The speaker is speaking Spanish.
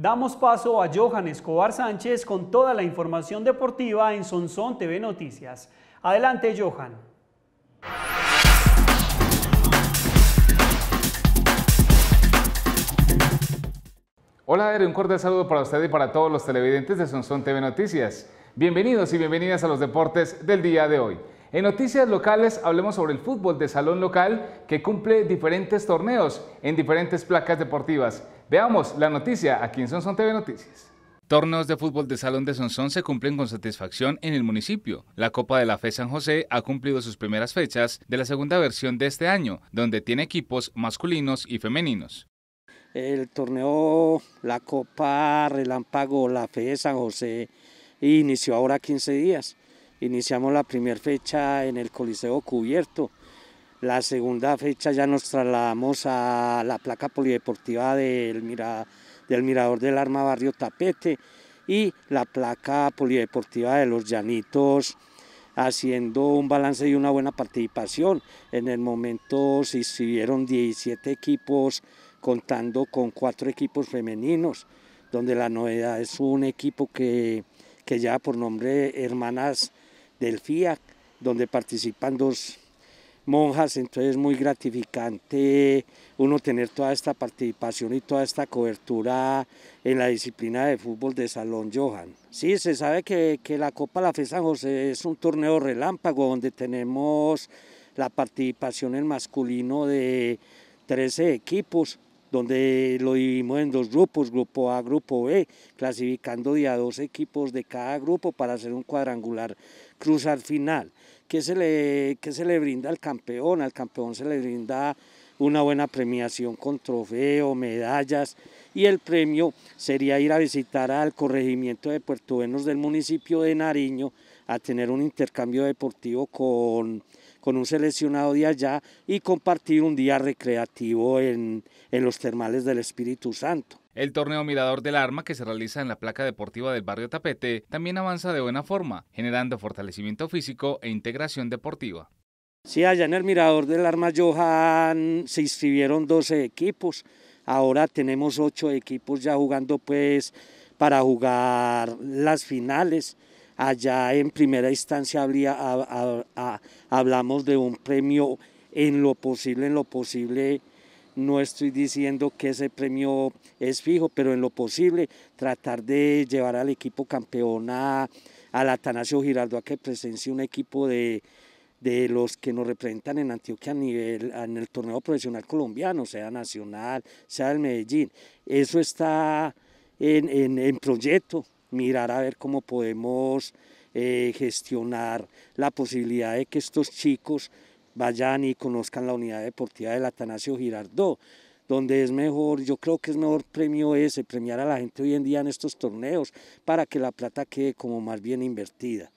damos paso a Johan Escobar Sánchez con toda la información deportiva en Sonsón TV Noticias. Adelante, Johan. Hola, Ere, un cordial saludo para usted y para todos los televidentes de Sonsón TV Noticias. Bienvenidos y bienvenidas a los deportes del día de hoy. En noticias locales hablemos sobre el fútbol de salón local que cumple diferentes torneos en diferentes placas deportivas. Veamos la noticia aquí en Sonson TV Noticias. Torneos de fútbol de salón de Sonsón se cumplen con satisfacción en el municipio. La Copa de la Fe San José ha cumplido sus primeras fechas de la segunda versión de este año, donde tiene equipos masculinos y femeninos. El torneo, la Copa Relámpago, la Fe San José, inició ahora 15 días. Iniciamos la primera fecha en el Coliseo Cubierto la segunda fecha ya nos trasladamos a la placa polideportiva del, del Mirador del Arma Barrio Tapete y la placa polideportiva de los Llanitos haciendo un balance y una buena participación. En el momento se inscribieron 17 equipos contando con cuatro equipos femeninos, donde la novedad es un equipo que, que lleva por nombre Hermanas del FIAC, donde participan dos monjas, entonces es muy gratificante uno tener toda esta participación y toda esta cobertura en la disciplina de fútbol de Salón Johan. Sí, se sabe que, la Copa La Fe San José es un torneo relámpago donde tenemos la participación en masculino de 13 equipos, donde lo dividimos en dos grupos, grupo A, grupo B, clasificando de a dos equipos de cada grupo para hacer un cuadrangular cruzar final. ¿Qué se, le, se le brinda al campeón? Al campeón se le brinda una buena premiación con trofeo, medallas y el premio sería ir a visitar al corregimiento de Puerto Venos del municipio de Nariño a tener un intercambio deportivo con, con un seleccionado de allá y compartir un día recreativo en, en los termales del Espíritu Santo. El torneo Mirador del Arma, que se realiza en la placa deportiva del barrio Tapete, también avanza de buena forma, generando fortalecimiento físico e integración deportiva. Sí, allá en el Mirador del Arma Johan se inscribieron 12 equipos, ahora tenemos 8 equipos ya jugando pues para jugar las finales. Allá en primera instancia hablamos de un premio en lo posible, en lo posible no estoy diciendo que ese premio es fijo, pero en lo posible tratar de llevar al equipo campeón a, al Atanasio Giraldo a que presencie un equipo de, los que nos representan en Antioquia a nivel, en el torneo profesional colombiano, sea nacional, sea del Medellín. Eso está en, proyecto, mirar a ver cómo podemos eh, gestionar la posibilidad de que estos chicos vayan y conozcan la unidad deportiva del Atanasio Girardot, donde es mejor, yo creo que es mejor premio ese, premiar a la gente hoy en día en estos torneos para que la plata quede como más bien invertida.